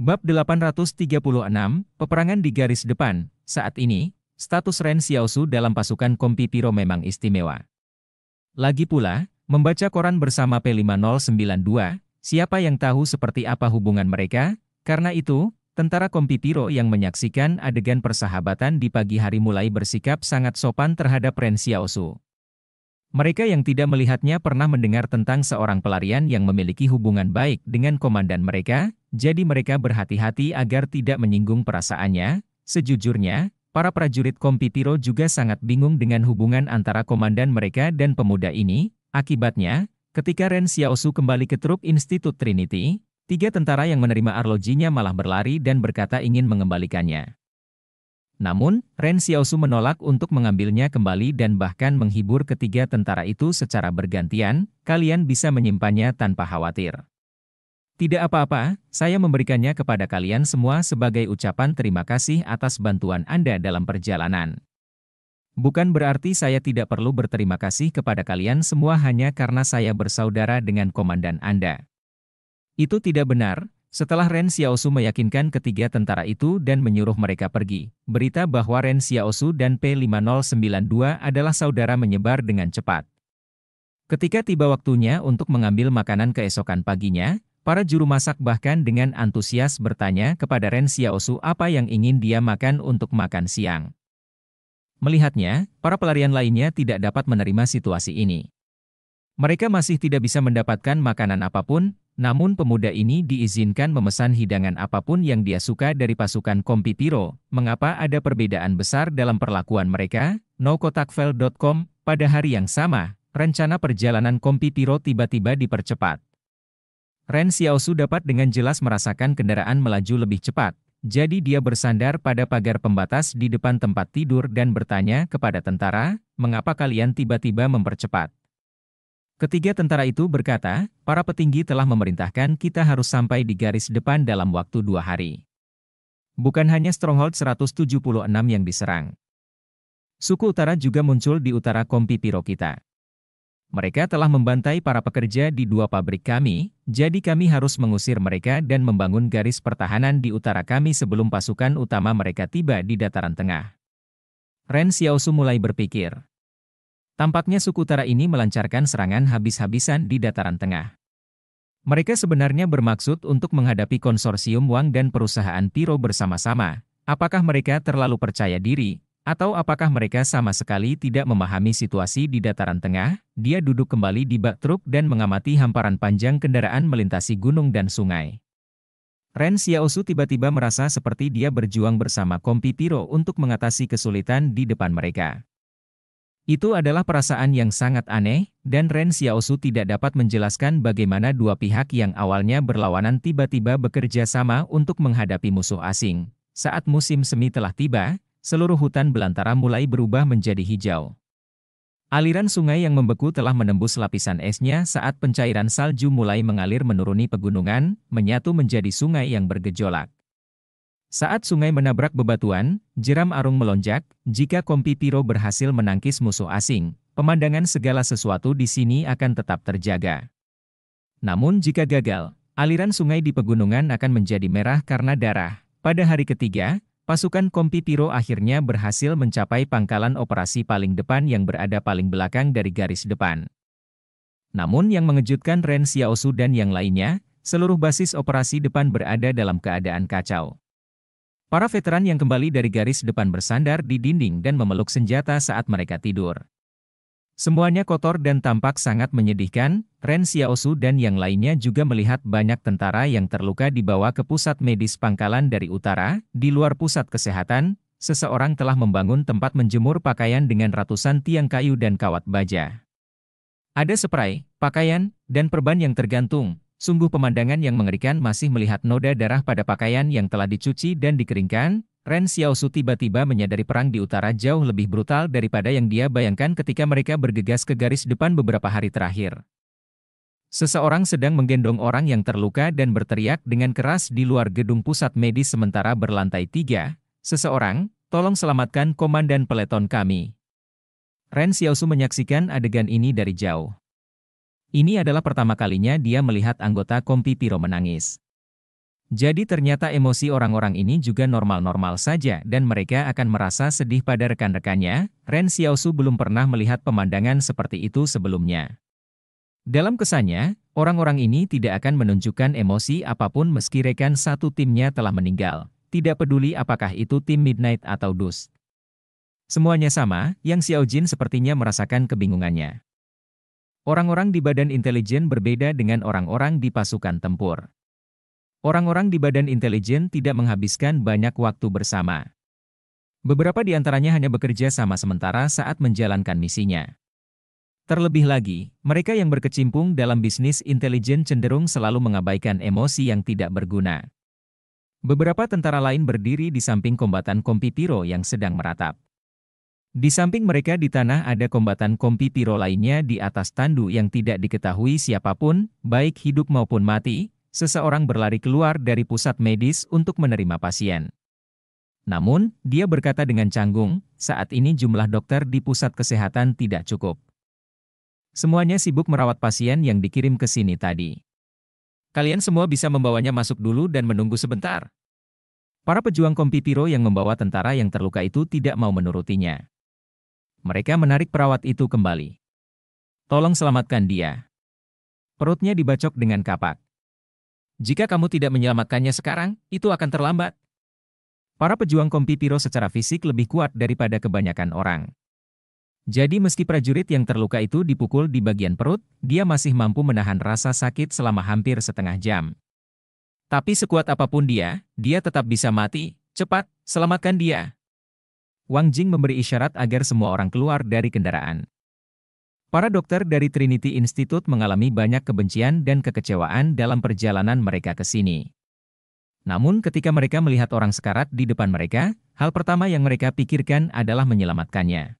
Bab 836, Peperangan di Garis Depan, saat ini, status Ren Xiaosu dalam pasukan Kompi Piro memang istimewa. Lagi pula, membaca koran bersama P5092, siapa yang tahu seperti apa hubungan mereka, karena itu, tentara Kompi Piro yang menyaksikan adegan persahabatan di pagi hari mulai bersikap sangat sopan terhadap Ren Xiaosu. Mereka yang tidak melihatnya pernah mendengar tentang seorang pelarian yang memiliki hubungan baik dengan komandan mereka, jadi mereka berhati-hati agar tidak menyinggung perasaannya. Sejujurnya, para prajurit Kompitiro juga sangat bingung dengan hubungan antara komandan mereka dan pemuda ini. Akibatnya, ketika Ren Xiaosu kembali ke truk Institut Trinity, tiga tentara yang menerima arlojinya malah berlari dan berkata ingin mengembalikannya. Namun, Ren Xiaosu menolak untuk mengambilnya kembali dan bahkan menghibur ketiga tentara itu secara bergantian, kalian bisa menyimpannya tanpa khawatir. Tidak apa-apa, saya memberikannya kepada kalian semua sebagai ucapan terima kasih atas bantuan Anda dalam perjalanan. Bukan berarti saya tidak perlu berterima kasih kepada kalian semua hanya karena saya bersaudara dengan komandan Anda. Itu tidak benar, setelah Ren Xiaosu meyakinkan ketiga tentara itu dan menyuruh mereka pergi, berita bahwa Ren Xiaosu dan P5092 adalah saudara menyebar dengan cepat. Ketika tiba waktunya untuk mengambil makanan keesokan paginya, para juru masak bahkan dengan antusias bertanya kepada Ren Xiaosu apa yang ingin dia makan untuk makan siang. Melihatnya, para pelarian lainnya tidak dapat menerima situasi ini. Mereka masih tidak bisa mendapatkan makanan apapun, namun pemuda ini diizinkan memesan hidangan apapun yang dia suka dari pasukan Kompi Kompitiro. Mengapa ada perbedaan besar dalam perlakuan mereka? Nokotakvel.com Pada hari yang sama, rencana perjalanan Kompi Kompitiro tiba-tiba dipercepat. Ren Xiaosu dapat dengan jelas merasakan kendaraan melaju lebih cepat, jadi dia bersandar pada pagar pembatas di depan tempat tidur dan bertanya kepada tentara, mengapa kalian tiba-tiba mempercepat? Ketiga tentara itu berkata, para petinggi telah memerintahkan kita harus sampai di garis depan dalam waktu dua hari. Bukan hanya Stronghold 176 yang diserang. Suku utara juga muncul di utara Kompi Piro kita. Mereka telah membantai para pekerja di dua pabrik kami, jadi kami harus mengusir mereka dan membangun garis pertahanan di utara kami sebelum pasukan utama mereka tiba di dataran tengah. Ren Xiaosu mulai berpikir, Tampaknya suku Tara ini melancarkan serangan habis-habisan di dataran tengah. Mereka sebenarnya bermaksud untuk menghadapi konsorsium Wang dan perusahaan Tiro bersama-sama. Apakah mereka terlalu percaya diri, atau apakah mereka sama sekali tidak memahami situasi di dataran tengah? Dia duduk kembali di bak truk dan mengamati hamparan panjang kendaraan melintasi gunung dan sungai. Ren Xiaosu tiba-tiba merasa seperti dia berjuang bersama kompi Tiro untuk mengatasi kesulitan di depan mereka. Itu adalah perasaan yang sangat aneh, dan Ren Xiaosu tidak dapat menjelaskan bagaimana dua pihak yang awalnya berlawanan tiba-tiba bekerja sama untuk menghadapi musuh asing. Saat musim semi telah tiba, seluruh hutan belantara mulai berubah menjadi hijau. Aliran sungai yang membeku telah menembus lapisan esnya saat pencairan salju mulai mengalir menuruni pegunungan, menyatu menjadi sungai yang bergejolak. Saat sungai menabrak bebatuan, jeram arung melonjak, jika Kompi Piro berhasil menangkis musuh asing, pemandangan segala sesuatu di sini akan tetap terjaga. Namun jika gagal, aliran sungai di pegunungan akan menjadi merah karena darah. Pada hari ketiga, pasukan Kompi Piro akhirnya berhasil mencapai pangkalan operasi paling depan yang berada paling belakang dari garis depan. Namun yang mengejutkan Ren Xiaosu dan yang lainnya, seluruh basis operasi depan berada dalam keadaan kacau. Para veteran yang kembali dari garis depan bersandar di dinding dan memeluk senjata saat mereka tidur. Semuanya kotor dan tampak sangat menyedihkan, Ren Xiaosu dan yang lainnya juga melihat banyak tentara yang terluka dibawa ke pusat medis pangkalan dari utara, di luar pusat kesehatan, seseorang telah membangun tempat menjemur pakaian dengan ratusan tiang kayu dan kawat baja. Ada spray, pakaian, dan perban yang tergantung, Sungguh pemandangan yang mengerikan masih melihat noda darah pada pakaian yang telah dicuci dan dikeringkan, Ren Xiaosu tiba-tiba menyadari perang di utara jauh lebih brutal daripada yang dia bayangkan ketika mereka bergegas ke garis depan beberapa hari terakhir. Seseorang sedang menggendong orang yang terluka dan berteriak dengan keras di luar gedung pusat medis sementara berlantai tiga. Seseorang, tolong selamatkan komandan peleton kami. Ren Xiaosu menyaksikan adegan ini dari jauh. Ini adalah pertama kalinya dia melihat anggota Kompi Piro menangis. Jadi ternyata emosi orang-orang ini juga normal-normal saja dan mereka akan merasa sedih pada rekan-rekannya, Ren Xiaosu belum pernah melihat pemandangan seperti itu sebelumnya. Dalam kesannya, orang-orang ini tidak akan menunjukkan emosi apapun meski rekan satu timnya telah meninggal. Tidak peduli apakah itu tim Midnight atau Dus. Semuanya sama, Yang Xiaojin sepertinya merasakan kebingungannya. Orang-orang di badan intelijen berbeda dengan orang-orang di pasukan tempur. Orang-orang di badan intelijen tidak menghabiskan banyak waktu bersama. Beberapa di antaranya hanya bekerja sama sementara saat menjalankan misinya. Terlebih lagi, mereka yang berkecimpung dalam bisnis intelijen cenderung selalu mengabaikan emosi yang tidak berguna. Beberapa tentara lain berdiri di samping kombatan Kompitiro yang sedang meratap. Di samping mereka di tanah ada kombatan kompi piro lainnya di atas tandu yang tidak diketahui siapapun, baik hidup maupun mati, seseorang berlari keluar dari pusat medis untuk menerima pasien. Namun, dia berkata dengan canggung, saat ini jumlah dokter di pusat kesehatan tidak cukup. Semuanya sibuk merawat pasien yang dikirim ke sini tadi. Kalian semua bisa membawanya masuk dulu dan menunggu sebentar. Para pejuang kompi piro yang membawa tentara yang terluka itu tidak mau menurutinya. Mereka menarik perawat itu kembali. Tolong selamatkan dia. Perutnya dibacok dengan kapak. Jika kamu tidak menyelamatkannya sekarang, itu akan terlambat. Para pejuang Kompi Piro secara fisik lebih kuat daripada kebanyakan orang. Jadi meski prajurit yang terluka itu dipukul di bagian perut, dia masih mampu menahan rasa sakit selama hampir setengah jam. Tapi sekuat apapun dia, dia tetap bisa mati. Cepat, selamatkan dia. Wang Jing memberi isyarat agar semua orang keluar dari kendaraan. Para dokter dari Trinity Institute mengalami banyak kebencian dan kekecewaan dalam perjalanan mereka ke sini. Namun ketika mereka melihat orang sekarat di depan mereka, hal pertama yang mereka pikirkan adalah menyelamatkannya.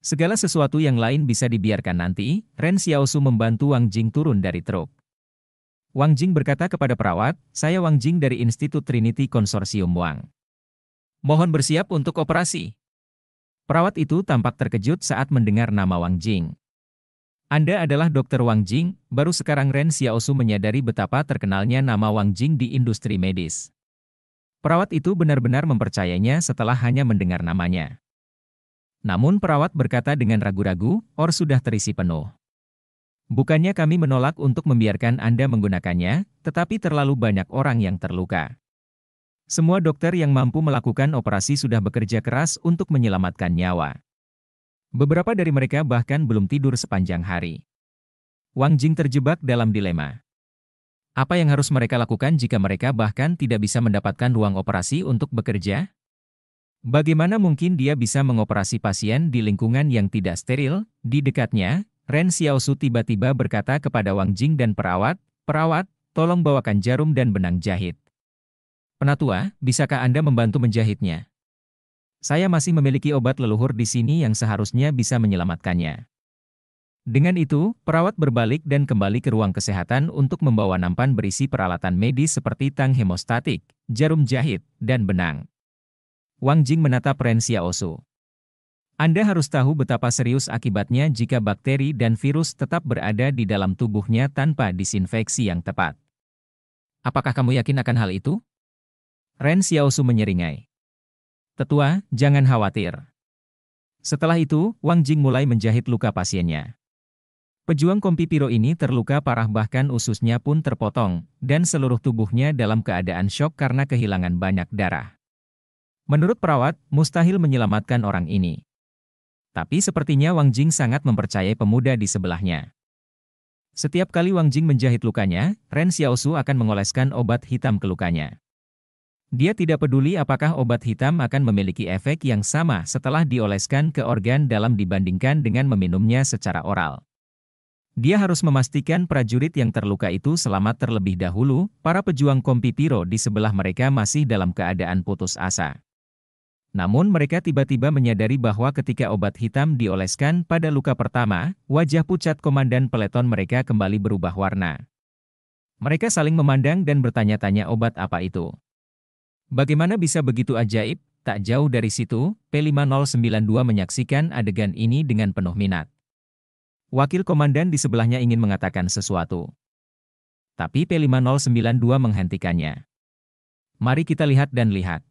Segala sesuatu yang lain bisa dibiarkan nanti, Ren Xiaosu membantu Wang Jing turun dari truk. Wang Jing berkata kepada perawat, saya Wang Jing dari Institut Trinity Konsorsium Wang. Mohon bersiap untuk operasi. Perawat itu tampak terkejut saat mendengar nama Wang Jing. Anda adalah dokter Wang Jing, baru sekarang Ren Xiaosu menyadari betapa terkenalnya nama Wang Jing di industri medis. Perawat itu benar-benar mempercayainya setelah hanya mendengar namanya. Namun perawat berkata dengan ragu-ragu, or sudah terisi penuh. Bukannya kami menolak untuk membiarkan Anda menggunakannya, tetapi terlalu banyak orang yang terluka. Semua dokter yang mampu melakukan operasi sudah bekerja keras untuk menyelamatkan nyawa. Beberapa dari mereka bahkan belum tidur sepanjang hari. Wang Jing terjebak dalam dilema. Apa yang harus mereka lakukan jika mereka bahkan tidak bisa mendapatkan ruang operasi untuk bekerja? Bagaimana mungkin dia bisa mengoperasi pasien di lingkungan yang tidak steril? Di dekatnya, Ren Xiaosu tiba-tiba berkata kepada Wang Jing dan perawat, Perawat, tolong bawakan jarum dan benang jahit. Penatua, bisakah Anda membantu menjahitnya? Saya masih memiliki obat leluhur di sini yang seharusnya bisa menyelamatkannya. Dengan itu, perawat berbalik dan kembali ke ruang kesehatan untuk membawa nampan berisi peralatan medis seperti tang hemostatik, jarum jahit, dan benang. Wang Jing menatap Ren Xiaosu. Anda harus tahu betapa serius akibatnya jika bakteri dan virus tetap berada di dalam tubuhnya tanpa disinfeksi yang tepat. Apakah kamu yakin akan hal itu? Ren Xiaosu menyeringai. Tetua, jangan khawatir. Setelah itu, Wang Jing mulai menjahit luka pasiennya. Pejuang kompi piro ini terluka parah bahkan ususnya pun terpotong, dan seluruh tubuhnya dalam keadaan shock karena kehilangan banyak darah. Menurut perawat, mustahil menyelamatkan orang ini. Tapi sepertinya Wang Jing sangat mempercayai pemuda di sebelahnya. Setiap kali Wang Jing menjahit lukanya, Ren Xiaosu akan mengoleskan obat hitam ke lukanya. Dia tidak peduli apakah obat hitam akan memiliki efek yang sama setelah dioleskan ke organ dalam dibandingkan dengan meminumnya secara oral. Dia harus memastikan prajurit yang terluka itu selamat terlebih dahulu, para pejuang kompi Piro di sebelah mereka masih dalam keadaan putus asa. Namun mereka tiba-tiba menyadari bahwa ketika obat hitam dioleskan pada luka pertama, wajah pucat komandan peleton mereka kembali berubah warna. Mereka saling memandang dan bertanya-tanya obat apa itu. Bagaimana bisa begitu ajaib? Tak jauh dari situ, P5092 menyaksikan adegan ini dengan penuh minat. Wakil komandan di sebelahnya ingin mengatakan sesuatu. Tapi P5092 menghentikannya. Mari kita lihat dan lihat.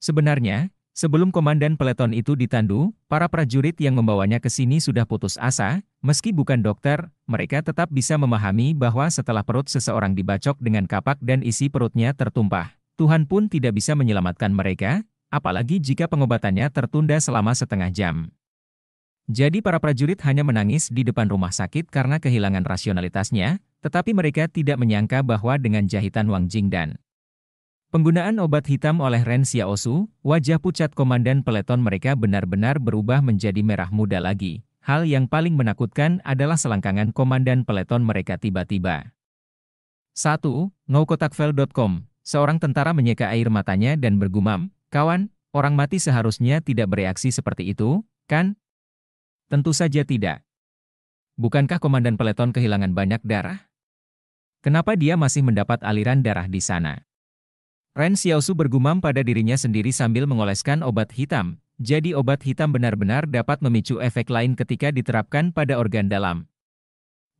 Sebenarnya, sebelum komandan peleton itu ditandu, para prajurit yang membawanya ke sini sudah putus asa, meski bukan dokter, mereka tetap bisa memahami bahwa setelah perut seseorang dibacok dengan kapak dan isi perutnya tertumpah, Tuhan pun tidak bisa menyelamatkan mereka, apalagi jika pengobatannya tertunda selama setengah jam. Jadi para prajurit hanya menangis di depan rumah sakit karena kehilangan rasionalitasnya, tetapi mereka tidak menyangka bahwa dengan jahitan Wang Jingdan. Penggunaan obat hitam oleh Ren Xiaosu, wajah pucat komandan peleton mereka benar-benar berubah menjadi merah muda lagi. Hal yang paling menakutkan adalah selangkangan komandan peleton mereka tiba-tiba. 1. Ngokotakvel.com. Seorang tentara menyeka air matanya dan bergumam, Kawan, orang mati seharusnya tidak bereaksi seperti itu, kan? Tentu saja tidak. Bukankah Komandan Peleton kehilangan banyak darah? Kenapa dia masih mendapat aliran darah di sana? Ren Xiaosu bergumam pada dirinya sendiri sambil mengoleskan obat hitam, jadi obat hitam benar-benar dapat memicu efek lain ketika diterapkan pada organ dalam.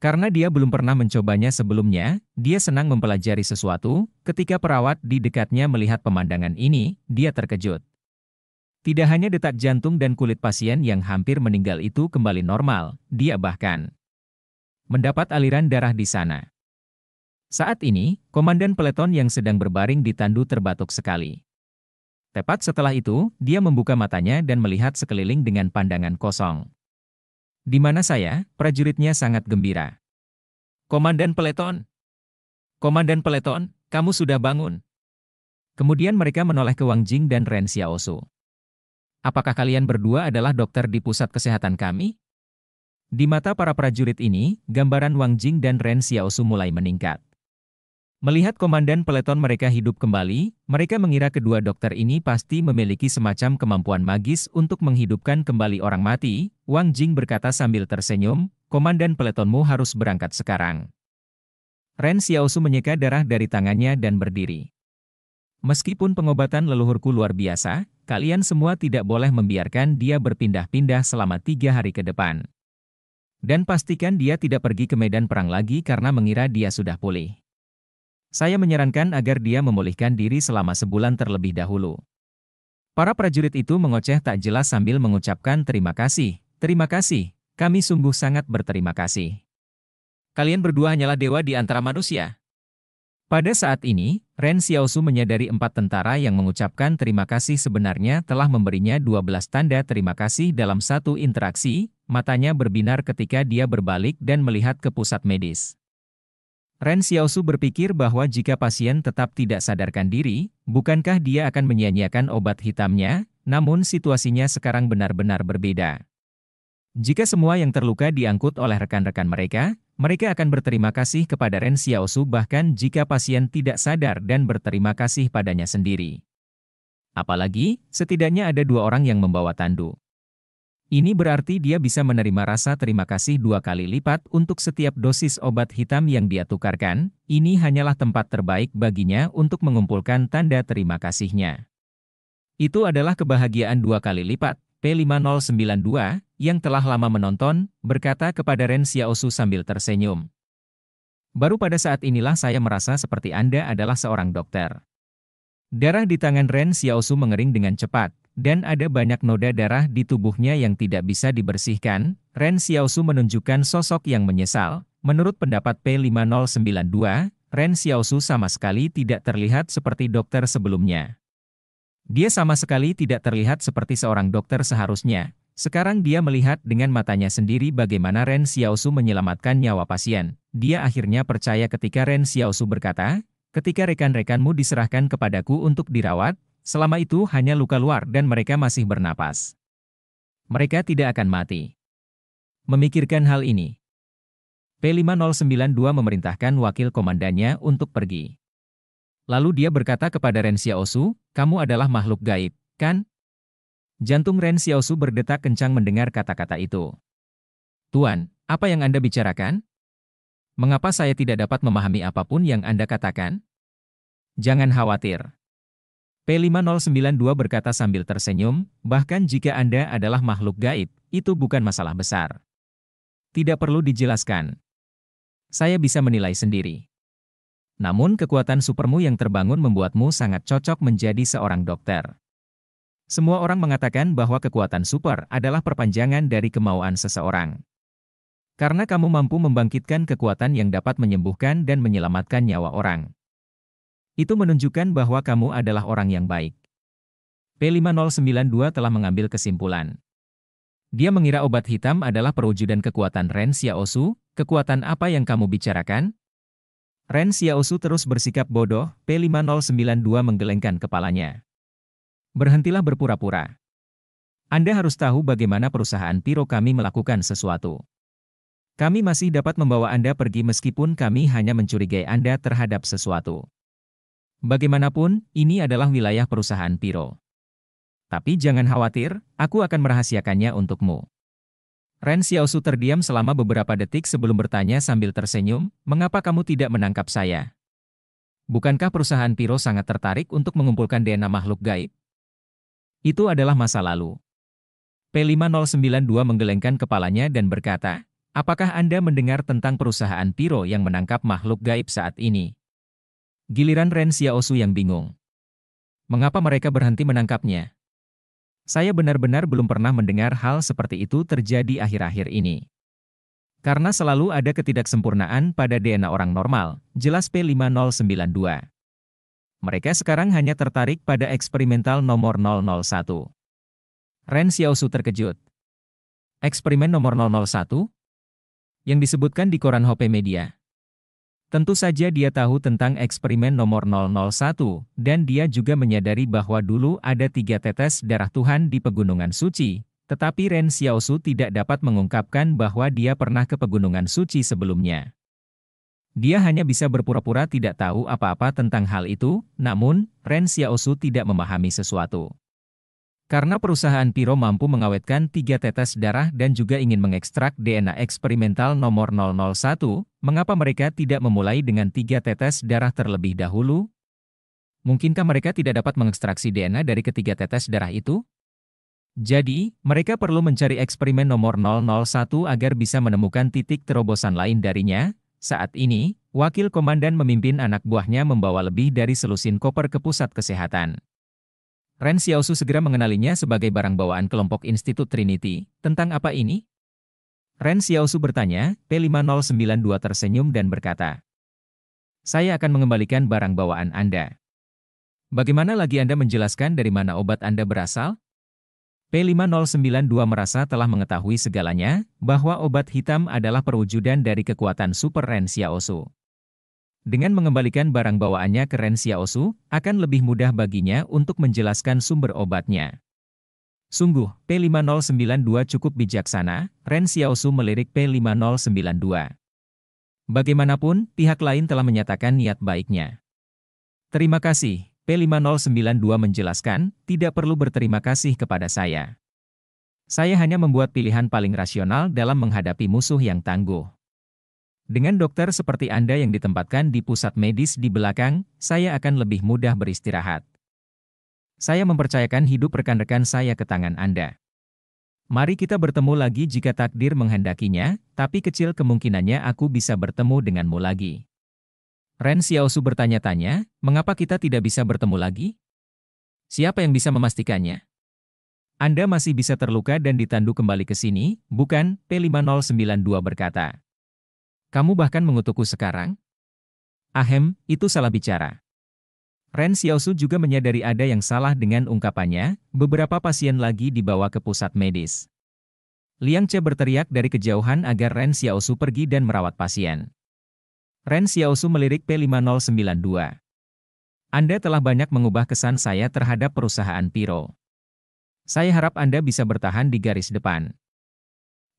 Karena dia belum pernah mencobanya sebelumnya, dia senang mempelajari sesuatu. Ketika perawat di dekatnya melihat pemandangan ini, dia terkejut. Tidak hanya detak jantung dan kulit pasien yang hampir meninggal itu kembali normal, dia bahkan mendapat aliran darah di sana. Saat ini, komandan peleton yang sedang berbaring di tandu terbatuk sekali. Tepat setelah itu, dia membuka matanya dan melihat sekeliling dengan pandangan kosong. Di mana saya, prajuritnya sangat gembira. Komandan Peleton. Komandan Peleton, kamu sudah bangun. Kemudian mereka menoleh ke Wang Jing dan Ren Xiaosu. Apakah kalian berdua adalah dokter di pusat kesehatan kami? Di mata para prajurit ini, gambaran Wang Jing dan Ren Xiaosu mulai meningkat. Melihat komandan peleton mereka hidup kembali, mereka mengira kedua dokter ini pasti memiliki semacam kemampuan magis untuk menghidupkan kembali orang mati, Wang Jing berkata sambil tersenyum, komandan peletonmu harus berangkat sekarang. Ren Xiaosu menyeka darah dari tangannya dan berdiri. Meskipun pengobatan leluhurku luar biasa, kalian semua tidak boleh membiarkan dia berpindah-pindah selama tiga hari ke depan. Dan pastikan dia tidak pergi ke medan perang lagi karena mengira dia sudah pulih. Saya menyarankan agar dia memulihkan diri selama sebulan terlebih dahulu. Para prajurit itu mengoceh tak jelas sambil mengucapkan terima kasih, terima kasih, kami sungguh sangat berterima kasih. Kalian berdua hanyalah dewa di antara manusia. Pada saat ini, Ren Xiaosu menyadari empat tentara yang mengucapkan terima kasih sebenarnya telah memberinya 12 tanda terima kasih dalam satu interaksi, matanya berbinar ketika dia berbalik dan melihat ke pusat medis. Ren Xiaosu berpikir bahwa jika pasien tetap tidak sadarkan diri, bukankah dia akan menyia-nyiakan obat hitamnya, namun situasinya sekarang benar-benar berbeda. Jika semua yang terluka diangkut oleh rekan-rekan mereka, mereka akan berterima kasih kepada Ren Xiaosu bahkan jika pasien tidak sadar dan berterima kasih padanya sendiri. Apalagi, setidaknya ada dua orang yang membawa tandu. Ini berarti dia bisa menerima rasa terima kasih dua kali lipat untuk setiap dosis obat hitam yang dia tukarkan. Ini hanyalah tempat terbaik baginya untuk mengumpulkan tanda terima kasihnya. Itu adalah kebahagiaan dua kali lipat. P5092 yang telah lama menonton berkata kepada Ren Xiaosu sambil tersenyum. Baru pada saat inilah saya merasa seperti Anda adalah seorang dokter. Darah di tangan Ren Xiaosu mengering dengan cepat dan ada banyak noda darah di tubuhnya yang tidak bisa dibersihkan, Ren Xiaosu menunjukkan sosok yang menyesal. Menurut pendapat P5092, Ren Xiaosu sama sekali tidak terlihat seperti dokter sebelumnya. Dia sama sekali tidak terlihat seperti seorang dokter seharusnya. Sekarang dia melihat dengan matanya sendiri bagaimana Ren Xiaosu menyelamatkan nyawa pasien. Dia akhirnya percaya ketika Ren Xiaosu berkata, Ketika rekan-rekanmu diserahkan kepadaku untuk dirawat, Selama itu hanya luka luar dan mereka masih bernapas. Mereka tidak akan mati. Memikirkan hal ini, P5092 memerintahkan wakil komandannya untuk pergi. Lalu dia berkata kepada Ren Xiaosu, kamu adalah makhluk gaib, kan? Jantung Ren Xiaosu berdetak kencang mendengar kata-kata itu. Tuan, apa yang Anda bicarakan? Mengapa saya tidak dapat memahami apapun yang Anda katakan? Jangan khawatir. P5092 berkata sambil tersenyum, bahkan jika Anda adalah makhluk gaib, itu bukan masalah besar. Tidak perlu dijelaskan. Saya bisa menilai sendiri. Namun kekuatan supermu yang terbangun membuatmu sangat cocok menjadi seorang dokter. Semua orang mengatakan bahwa kekuatan super adalah perpanjangan dari kemauan seseorang. Karena kamu mampu membangkitkan kekuatan yang dapat menyembuhkan dan menyelamatkan nyawa orang. Itu menunjukkan bahwa kamu adalah orang yang baik. P5092 telah mengambil kesimpulan. Dia mengira obat hitam adalah perwujudan kekuatan Ren Xiaosu, kekuatan apa yang kamu bicarakan? Ren Xiaosu terus bersikap bodoh, P5092 menggelengkan kepalanya. Berhentilah berpura-pura. Anda harus tahu bagaimana perusahaan Tiro kami melakukan sesuatu. Kami masih dapat membawa Anda pergi meskipun kami hanya mencurigai Anda terhadap sesuatu. Bagaimanapun, ini adalah wilayah perusahaan Piro. Tapi jangan khawatir, aku akan merahasiakannya untukmu. Ren Xiaosu terdiam selama beberapa detik sebelum bertanya sambil tersenyum, mengapa kamu tidak menangkap saya? Bukankah perusahaan Piro sangat tertarik untuk mengumpulkan DNA makhluk gaib? Itu adalah masa lalu. P5092 menggelengkan kepalanya dan berkata, Apakah Anda mendengar tentang perusahaan Piro yang menangkap makhluk gaib saat ini? Giliran Ren Xiaosu yang bingung. Mengapa mereka berhenti menangkapnya? Saya benar-benar belum pernah mendengar hal seperti itu terjadi akhir-akhir ini. Karena selalu ada ketidaksempurnaan pada DNA orang normal, jelas P5092. Mereka sekarang hanya tertarik pada eksperimental nomor 001. Ren Xiaosu terkejut. Eksperimen nomor 001? Yang disebutkan di koran Hope Media. Tentu saja dia tahu tentang eksperimen nomor 001, dan dia juga menyadari bahwa dulu ada tiga tetes darah Tuhan di pegunungan suci, tetapi Ren Xiaosu tidak dapat mengungkapkan bahwa dia pernah ke pegunungan suci sebelumnya. Dia hanya bisa berpura-pura tidak tahu apa-apa tentang hal itu, namun, Ren Xiaosu tidak memahami sesuatu. Karena perusahaan Piro mampu mengawetkan tiga tetes darah dan juga ingin mengekstrak DNA eksperimental nomor 001, mengapa mereka tidak memulai dengan tiga tetes darah terlebih dahulu? Mungkinkah mereka tidak dapat mengekstraksi DNA dari ketiga tetes darah itu? Jadi, mereka perlu mencari eksperimen nomor 001 agar bisa menemukan titik terobosan lain darinya. Saat ini, wakil komandan memimpin anak buahnya membawa lebih dari selusin koper ke pusat kesehatan. Ren Xiaosu segera mengenalinya sebagai barang bawaan kelompok Institut Trinity. Tentang apa ini? Ren Xiaosu bertanya, P5092 tersenyum dan berkata, Saya akan mengembalikan barang bawaan Anda. Bagaimana lagi Anda menjelaskan dari mana obat Anda berasal? P5092 merasa telah mengetahui segalanya, bahwa obat hitam adalah perwujudan dari kekuatan Super Ren Xiaosu. Dengan mengembalikan barang bawaannya ke Ren Xiaosu, akan lebih mudah baginya untuk menjelaskan sumber obatnya. Sungguh, P5092 cukup bijaksana, Ren Xiaosu melirik P5092. Bagaimanapun, pihak lain telah menyatakan niat baiknya. Terima kasih, P5092 menjelaskan, tidak perlu berterima kasih kepada saya. Saya hanya membuat pilihan paling rasional dalam menghadapi musuh yang tangguh. Dengan dokter seperti Anda yang ditempatkan di pusat medis di belakang, saya akan lebih mudah beristirahat. Saya mempercayakan hidup rekan-rekan saya ke tangan Anda. Mari kita bertemu lagi jika takdir menghendakinya, tapi kecil kemungkinannya aku bisa bertemu denganmu lagi. Ren Xiaosu bertanya-tanya, mengapa kita tidak bisa bertemu lagi? Siapa yang bisa memastikannya? Anda masih bisa terluka dan ditandu kembali ke sini, bukan? P5092 berkata. Kamu bahkan mengutukku sekarang? Ahem, itu salah bicara. Ren Xiaosu juga menyadari ada yang salah dengan ungkapannya, beberapa pasien lagi dibawa ke pusat medis. Liang Che berteriak dari kejauhan agar Ren Xiaosu pergi dan merawat pasien. Ren Xiaosu melirik P5092. Anda telah banyak mengubah kesan saya terhadap perusahaan Piro. Saya harap Anda bisa bertahan di garis depan.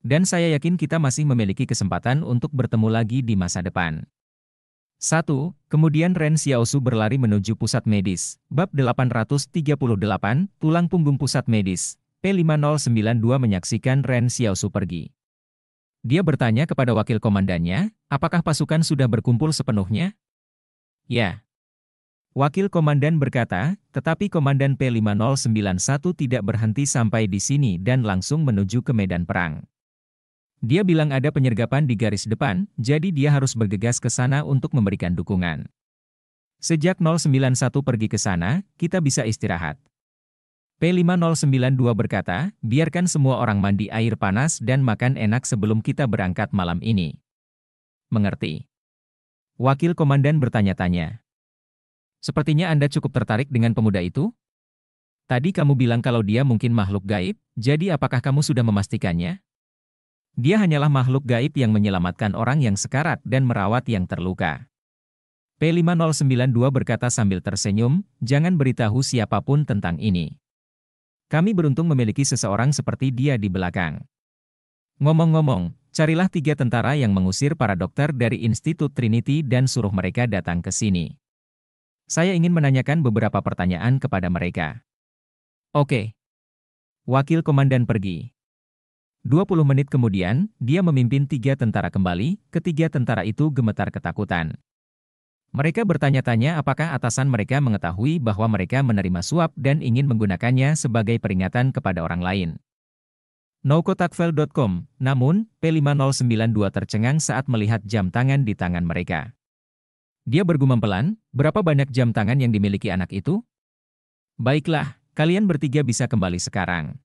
Dan saya yakin kita masih memiliki kesempatan untuk bertemu lagi di masa depan. 1. Kemudian Ren Xiaosu berlari menuju pusat medis. Bab 838, Tulang Punggung Pusat Medis. P5092 menyaksikan Ren Xiaosu pergi. Dia bertanya kepada wakil komandannya, apakah pasukan sudah berkumpul sepenuhnya? Ya. Wakil komandan berkata, tetapi komandan P5091 tidak berhenti sampai di sini dan langsung menuju ke medan perang. Dia bilang ada penyergapan di garis depan, jadi dia harus bergegas ke sana untuk memberikan dukungan. Sejak 091 pergi ke sana, kita bisa istirahat. P5092 berkata, biarkan semua orang mandi air panas dan makan enak sebelum kita berangkat malam ini. Mengerti. Wakil Komandan bertanya-tanya. Sepertinya Anda cukup tertarik dengan pemuda itu? Tadi kamu bilang kalau dia mungkin makhluk gaib, jadi apakah kamu sudah memastikannya? Dia hanyalah makhluk gaib yang menyelamatkan orang yang sekarat dan merawat yang terluka. P5092 berkata sambil tersenyum, jangan beritahu siapapun tentang ini. Kami beruntung memiliki seseorang seperti dia di belakang. Ngomong-ngomong, carilah tiga tentara yang mengusir para dokter dari Institut Trinity dan suruh mereka datang ke sini. Saya ingin menanyakan beberapa pertanyaan kepada mereka. Oke. Wakil komandan pergi. 20 menit kemudian, dia memimpin tiga tentara kembali, ketiga tentara itu gemetar ketakutan. Mereka bertanya-tanya apakah atasan mereka mengetahui bahwa mereka menerima suap dan ingin menggunakannya sebagai peringatan kepada orang lain. Nokotakvel.com, namun, P5092 tercengang saat melihat jam tangan di tangan mereka. Dia bergumam pelan, berapa banyak jam tangan yang dimiliki anak itu? Baiklah, kalian bertiga bisa kembali sekarang.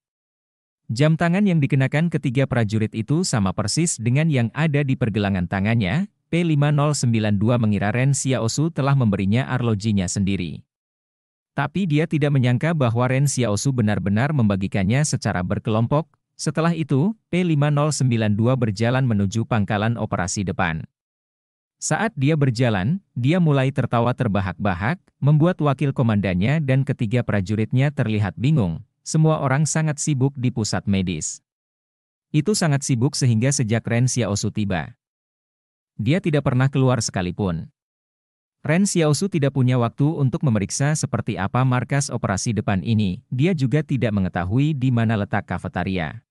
Jam tangan yang dikenakan ketiga prajurit itu sama persis dengan yang ada di pergelangan tangannya, P5092 mengira Ren Xiaosu telah memberinya arlojinya sendiri. Tapi dia tidak menyangka bahwa Ren Xiaosu benar-benar membagikannya secara berkelompok, setelah itu, P5092 berjalan menuju pangkalan operasi depan. Saat dia berjalan, dia mulai tertawa terbahak-bahak, membuat wakil komandannya dan ketiga prajuritnya terlihat bingung, semua orang sangat sibuk di pusat medis. Itu sangat sibuk sehingga sejak Ren Xiaosu tiba. Dia tidak pernah keluar sekalipun. Ren Xiaosu tidak punya waktu untuk memeriksa seperti apa markas operasi depan ini, dia juga tidak mengetahui di mana letak kafetaria.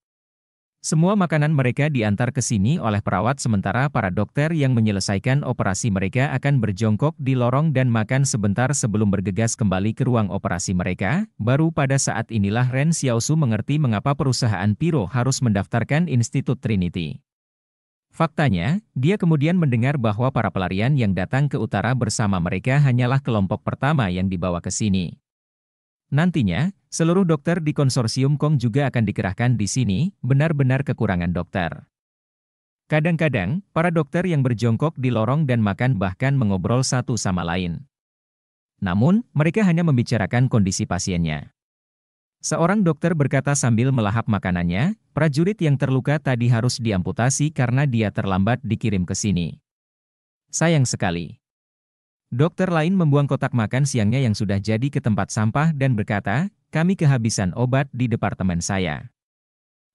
Semua makanan mereka diantar ke sini oleh perawat sementara para dokter yang menyelesaikan operasi mereka akan berjongkok di lorong dan makan sebentar sebelum bergegas kembali ke ruang operasi mereka. Baru pada saat inilah Ren Xiaosu mengerti mengapa perusahaan Piro harus mendaftarkan Institut Trinity. Faktanya, dia kemudian mendengar bahwa para pelarian yang datang ke utara bersama mereka hanyalah kelompok pertama yang dibawa ke sini. Nantinya, Seluruh dokter di konsorsium Kong juga akan dikerahkan di sini, benar-benar kekurangan dokter. Kadang-kadang, para dokter yang berjongkok di lorong dan makan bahkan mengobrol satu sama lain. Namun, mereka hanya membicarakan kondisi pasiennya. Seorang dokter berkata sambil melahap makanannya, prajurit yang terluka tadi harus diamputasi karena dia terlambat dikirim ke sini. Sayang sekali. Dokter lain membuang kotak makan siangnya yang sudah jadi ke tempat sampah dan berkata, kami kehabisan obat di departemen saya.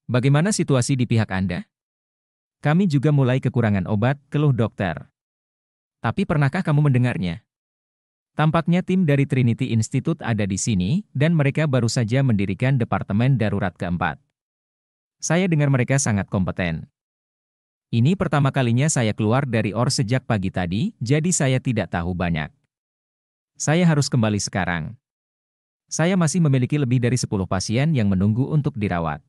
Bagaimana situasi di pihak Anda? Kami juga mulai kekurangan obat, keluh dokter. Tapi pernahkah kamu mendengarnya? Tampaknya tim dari Trinity Institute ada di sini, dan mereka baru saja mendirikan Departemen Darurat keempat. Saya dengar mereka sangat kompeten. Ini pertama kalinya saya keluar dari OR sejak pagi tadi, jadi saya tidak tahu banyak. Saya harus kembali sekarang. Saya masih memiliki lebih dari 10 pasien yang menunggu untuk dirawat.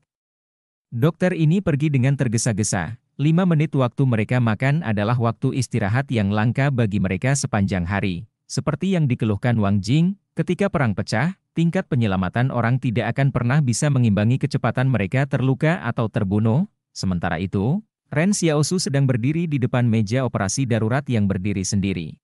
Dokter ini pergi dengan tergesa-gesa. 5 menit waktu mereka makan adalah waktu istirahat yang langka bagi mereka sepanjang hari. Seperti yang dikeluhkan Wang Jing, ketika perang pecah, tingkat penyelamatan orang tidak akan pernah bisa mengimbangi kecepatan mereka terluka atau terbunuh. Sementara itu, Ren Xiaosu sedang berdiri di depan meja operasi darurat yang berdiri sendiri.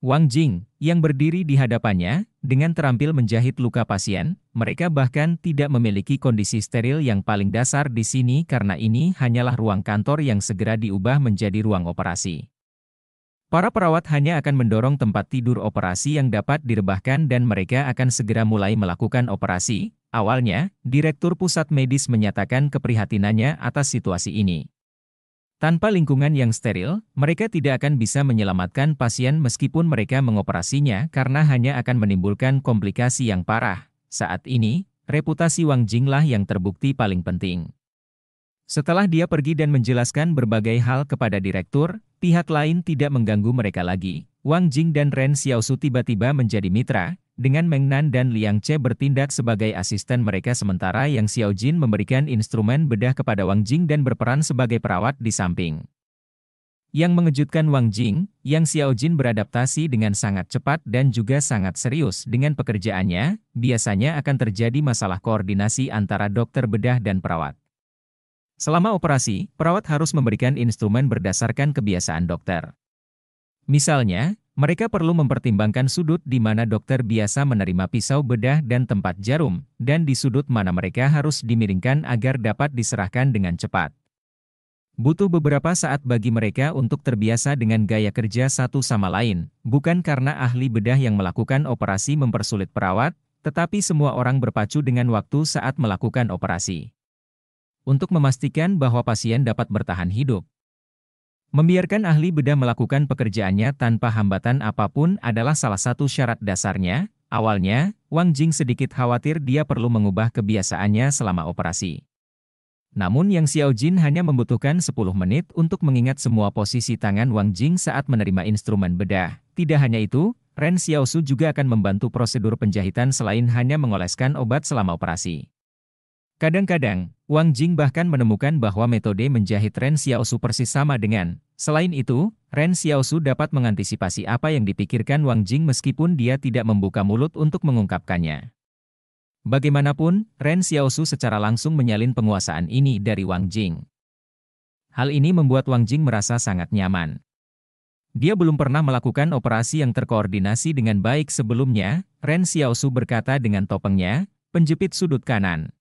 Wang Jing, yang berdiri di hadapannya, dengan terampil menjahit luka pasien, mereka bahkan tidak memiliki kondisi steril yang paling dasar di sini karena ini hanyalah ruang kantor yang segera diubah menjadi ruang operasi. Para perawat hanya akan mendorong tempat tidur operasi yang dapat direbahkan dan mereka akan segera mulai melakukan operasi. Awalnya, Direktur Pusat Medis menyatakan keprihatinannya atas situasi ini. Tanpa lingkungan yang steril, mereka tidak akan bisa menyelamatkan pasien meskipun mereka mengoperasinya karena hanya akan menimbulkan komplikasi yang parah. Saat ini, reputasi Wang Jinglah yang terbukti paling penting. Setelah dia pergi dan menjelaskan berbagai hal kepada direktur, pihak lain tidak mengganggu mereka lagi. Wang Jing dan Ren Xiaosu tiba-tiba menjadi mitra, dengan Meng Nan dan Liang Che bertindak sebagai asisten mereka sementara Yang Xiao Jin memberikan instrumen bedah kepada Wang Jing dan berperan sebagai perawat di samping. Yang mengejutkan Wang Jing, Yang Xiao Jin beradaptasi dengan sangat cepat dan juga sangat serius dengan pekerjaannya, biasanya akan terjadi masalah koordinasi antara dokter bedah dan perawat. Selama operasi, perawat harus memberikan instrumen berdasarkan kebiasaan dokter. Misalnya, mereka perlu mempertimbangkan sudut di mana dokter biasa menerima pisau bedah dan tempat jarum, dan di sudut mana mereka harus dimiringkan agar dapat diserahkan dengan cepat. Butuh beberapa saat bagi mereka untuk terbiasa dengan gaya kerja satu sama lain, bukan karena ahli bedah yang melakukan operasi mempersulit perawat, tetapi semua orang berpacu dengan waktu saat melakukan operasi. Untuk memastikan bahwa pasien dapat bertahan hidup, Membiarkan ahli bedah melakukan pekerjaannya tanpa hambatan apapun adalah salah satu syarat dasarnya. Awalnya, Wang Jing sedikit khawatir dia perlu mengubah kebiasaannya selama operasi. Namun Yang Xiao Jin hanya membutuhkan 10 menit untuk mengingat semua posisi tangan Wang Jing saat menerima instrumen bedah. Tidak hanya itu, Ren Xiaosu juga akan membantu prosedur penjahitan selain hanya mengoleskan obat selama operasi. Kadang-kadang, Wang Jing bahkan menemukan bahwa metode menjahit Ren Xiaosu persis sama dengan. Selain itu, Ren Xiaosu dapat mengantisipasi apa yang dipikirkan Wang Jing meskipun dia tidak membuka mulut untuk mengungkapkannya. Bagaimanapun, Ren Xiaosu secara langsung menyalin penguasaan ini dari Wang Jing. Hal ini membuat Wang Jing merasa sangat nyaman. Dia belum pernah melakukan operasi yang terkoordinasi dengan baik sebelumnya, Ren Xiaosu berkata dengan topengnya, penjepit sudut kanan.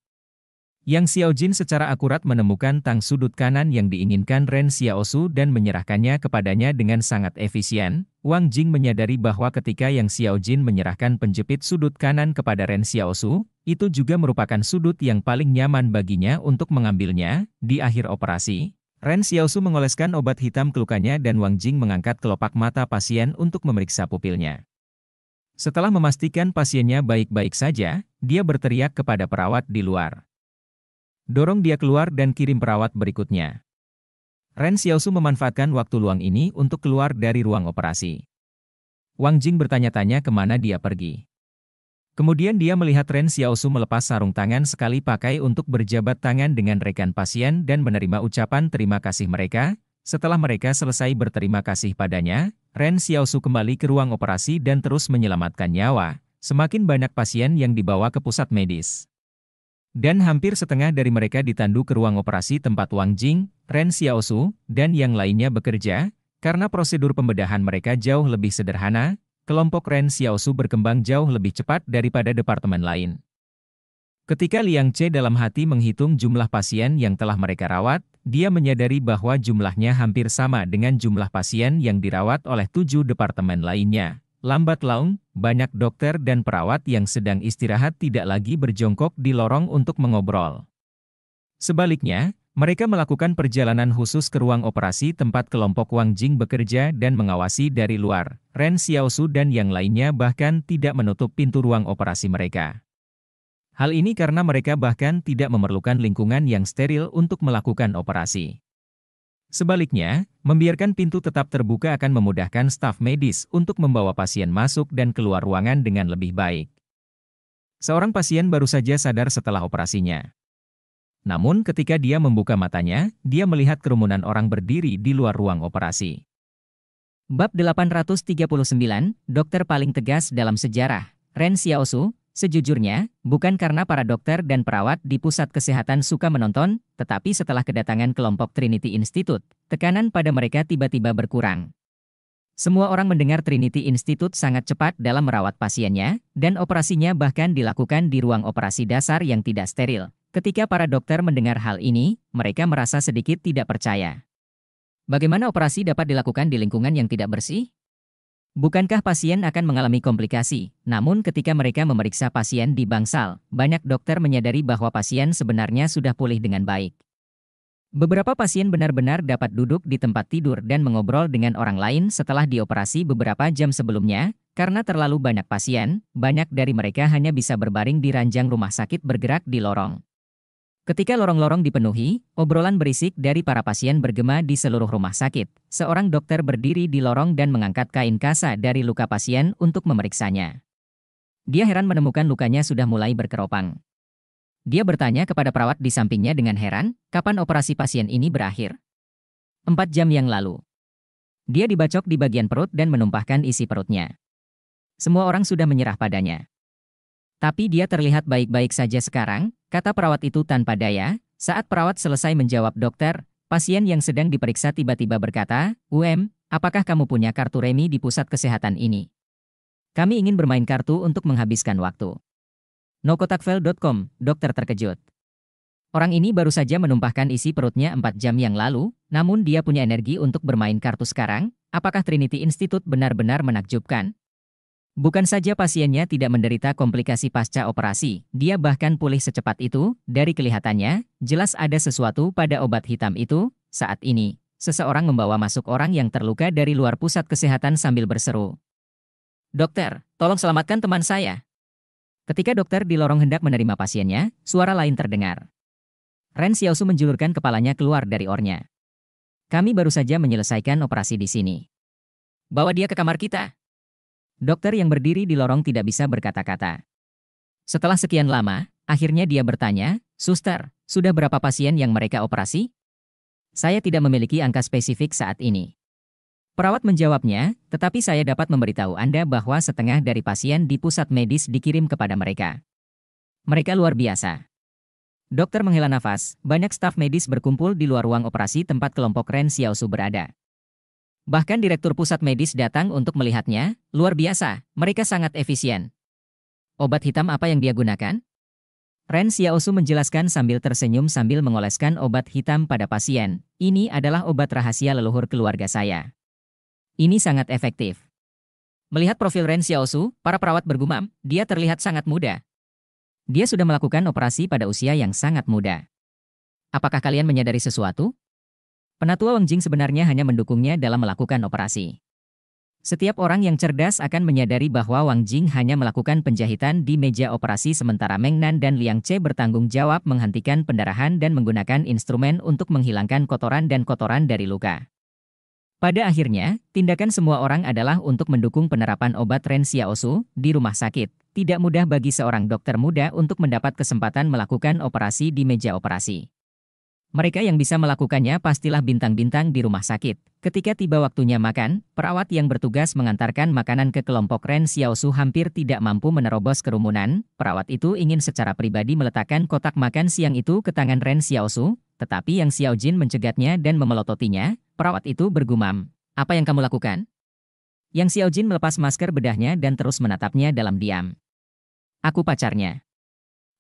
Yang Xiao Jin secara akurat menemukan tang sudut kanan yang diinginkan Ren Xiao Su dan menyerahkannya kepadanya dengan sangat efisien, Wang Jing menyadari bahwa ketika Yang Xiao Jin menyerahkan penjepit sudut kanan kepada Ren Xiao Su, itu juga merupakan sudut yang paling nyaman baginya untuk mengambilnya, di akhir operasi. Ren Xiao Su mengoleskan obat hitam ke lukanya dan Wang Jing mengangkat kelopak mata pasien untuk memeriksa pupilnya. Setelah memastikan pasiennya baik-baik saja, dia berteriak kepada perawat di luar. Dorong dia keluar dan kirim perawat berikutnya. Ren Xiaosu memanfaatkan waktu luang ini untuk keluar dari ruang operasi. Wang Jing bertanya-tanya kemana dia pergi. Kemudian dia melihat Ren Xiaosu melepas sarung tangan sekali pakai untuk berjabat tangan dengan rekan pasien dan menerima ucapan terima kasih mereka. Setelah mereka selesai berterima kasih padanya, Ren Xiaosu kembali ke ruang operasi dan terus menyelamatkan nyawa. Semakin banyak pasien yang dibawa ke pusat medis. Dan hampir setengah dari mereka ditandu ke ruang operasi tempat Wang Jing, Ren Xiaosu, dan yang lainnya bekerja, karena prosedur pembedahan mereka jauh lebih sederhana, kelompok Ren Xiaosu berkembang jauh lebih cepat daripada departemen lain. Ketika Liang Che dalam hati menghitung jumlah pasien yang telah mereka rawat, dia menyadari bahwa jumlahnya hampir sama dengan jumlah pasien yang dirawat oleh tujuh departemen lainnya. Lambat laun, banyak dokter dan perawat yang sedang istirahat tidak lagi berjongkok di lorong untuk mengobrol. Sebaliknya, mereka melakukan perjalanan khusus ke ruang operasi tempat kelompok Wang Jing bekerja dan mengawasi dari luar. Ren Xiaosu dan yang lainnya bahkan tidak menutup pintu ruang operasi mereka. Hal ini karena mereka bahkan tidak memerlukan lingkungan yang steril untuk melakukan operasi. Sebaliknya, membiarkan pintu tetap terbuka akan memudahkan staf medis untuk membawa pasien masuk dan keluar ruangan dengan lebih baik. Seorang pasien baru saja sadar setelah operasinya. Namun ketika dia membuka matanya, dia melihat kerumunan orang berdiri di luar ruang operasi. Bab 839, dokter paling tegas dalam sejarah, Ren Xiaosu, Sejujurnya, bukan karena para dokter dan perawat di pusat kesehatan suka menonton, tetapi setelah kedatangan kelompok Trinity Institute, tekanan pada mereka tiba-tiba berkurang. Semua orang mendengar Trinity Institute sangat cepat dalam merawat pasiennya, dan operasinya bahkan dilakukan di ruang operasi dasar yang tidak steril. Ketika para dokter mendengar hal ini, mereka merasa sedikit tidak percaya. Bagaimana operasi dapat dilakukan di lingkungan yang tidak bersih? Bukankah pasien akan mengalami komplikasi? Namun ketika mereka memeriksa pasien di bangsal, banyak dokter menyadari bahwa pasien sebenarnya sudah pulih dengan baik. Beberapa pasien benar-benar dapat duduk di tempat tidur dan mengobrol dengan orang lain setelah dioperasi beberapa jam sebelumnya, karena terlalu banyak pasien, banyak dari mereka hanya bisa berbaring di ranjang rumah sakit bergerak di lorong. Ketika lorong-lorong dipenuhi, obrolan berisik dari para pasien bergema di seluruh rumah sakit. Seorang dokter berdiri di lorong dan mengangkat kain kasa dari luka pasien untuk memeriksanya. Dia heran menemukan lukanya sudah mulai berkeropang. Dia bertanya kepada perawat di sampingnya dengan heran, kapan operasi pasien ini berakhir? Empat jam yang lalu. Dia dibacok di bagian perut dan menumpahkan isi perutnya. Semua orang sudah menyerah padanya. Tapi dia terlihat baik-baik saja sekarang, kata perawat itu tanpa daya. Saat perawat selesai menjawab dokter, pasien yang sedang diperiksa tiba-tiba berkata, UM, apakah kamu punya kartu remi di pusat kesehatan ini? Kami ingin bermain kartu untuk menghabiskan waktu. Nokotakvel.com, dokter terkejut. Orang ini baru saja menumpahkan isi perutnya 4 jam yang lalu, namun dia punya energi untuk bermain kartu sekarang. Apakah Trinity Institute benar-benar menakjubkan? Bukan saja pasiennya tidak menderita komplikasi pasca operasi, dia bahkan pulih secepat itu, dari kelihatannya, jelas ada sesuatu pada obat hitam itu, saat ini, seseorang membawa masuk orang yang terluka dari luar pusat kesehatan sambil berseru. Dokter, tolong selamatkan teman saya. Ketika dokter di lorong hendak menerima pasiennya, suara lain terdengar. Ren Xiaosu menjulurkan kepalanya keluar dari ornya. Kami baru saja menyelesaikan operasi di sini. Bawa dia ke kamar kita. Dokter yang berdiri di lorong tidak bisa berkata-kata. Setelah sekian lama, akhirnya dia bertanya, Suster, sudah berapa pasien yang mereka operasi? Saya tidak memiliki angka spesifik saat ini. Perawat menjawabnya, tetapi saya dapat memberitahu Anda bahwa setengah dari pasien di pusat medis dikirim kepada mereka. Mereka luar biasa. Dokter menghela nafas, banyak staf medis berkumpul di luar ruang operasi tempat kelompok Ren Xiaosu berada. Bahkan Direktur Pusat Medis datang untuk melihatnya, luar biasa, mereka sangat efisien. Obat hitam apa yang dia gunakan? Ren Xiaosu menjelaskan sambil tersenyum sambil mengoleskan obat hitam pada pasien. Ini adalah obat rahasia leluhur keluarga saya. Ini sangat efektif. Melihat profil Ren Xiaosu, para perawat bergumam, dia terlihat sangat muda. Dia sudah melakukan operasi pada usia yang sangat muda. Apakah kalian menyadari sesuatu? Penatua Wang Jing sebenarnya hanya mendukungnya dalam melakukan operasi. Setiap orang yang cerdas akan menyadari bahwa Wang Jing hanya melakukan penjahitan di meja operasi sementara Meng Nan dan Liang Che bertanggung jawab menghentikan pendarahan dan menggunakan instrumen untuk menghilangkan kotoran dan kotoran dari luka. Pada akhirnya, tindakan semua orang adalah untuk mendukung penerapan obat Ren Xiaosu di rumah sakit. Tidak mudah bagi seorang dokter muda untuk mendapat kesempatan melakukan operasi di meja operasi. Mereka yang bisa melakukannya pastilah bintang-bintang di rumah sakit. Ketika tiba waktunya makan, perawat yang bertugas mengantarkan makanan ke kelompok Ren Xiaosu hampir tidak mampu menerobos kerumunan. Perawat itu ingin secara pribadi meletakkan kotak makan siang itu ke tangan Ren Xiaosu, tetapi yang Xiaojin mencegatnya dan memelototinya. Perawat itu bergumam, "Apa yang kamu lakukan?" Yang Xiaojin melepas masker bedahnya dan terus menatapnya dalam diam. "Aku pacarnya."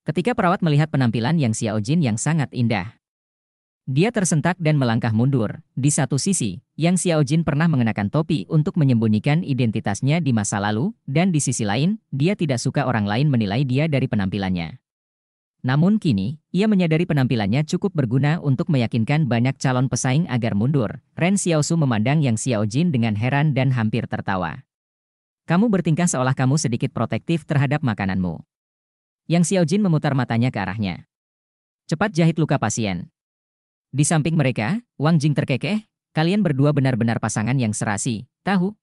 Ketika perawat melihat penampilan Yang Xiaojin yang sangat indah, dia tersentak dan melangkah mundur. Di satu sisi, Yang Xiao Jin pernah mengenakan topi untuk menyembunyikan identitasnya di masa lalu, dan di sisi lain, dia tidak suka orang lain menilai dia dari penampilannya. Namun kini, ia menyadari penampilannya cukup berguna untuk meyakinkan banyak calon pesaing agar mundur. Ren Xiaosu memandang Yang Xiao Jin dengan heran dan hampir tertawa. Kamu bertingkah seolah kamu sedikit protektif terhadap makananmu. Yang Xiao Jin memutar matanya ke arahnya. Cepat jahit luka pasien. Di samping mereka, Wang Jing terkekeh, kalian berdua benar-benar pasangan yang serasi, tahu?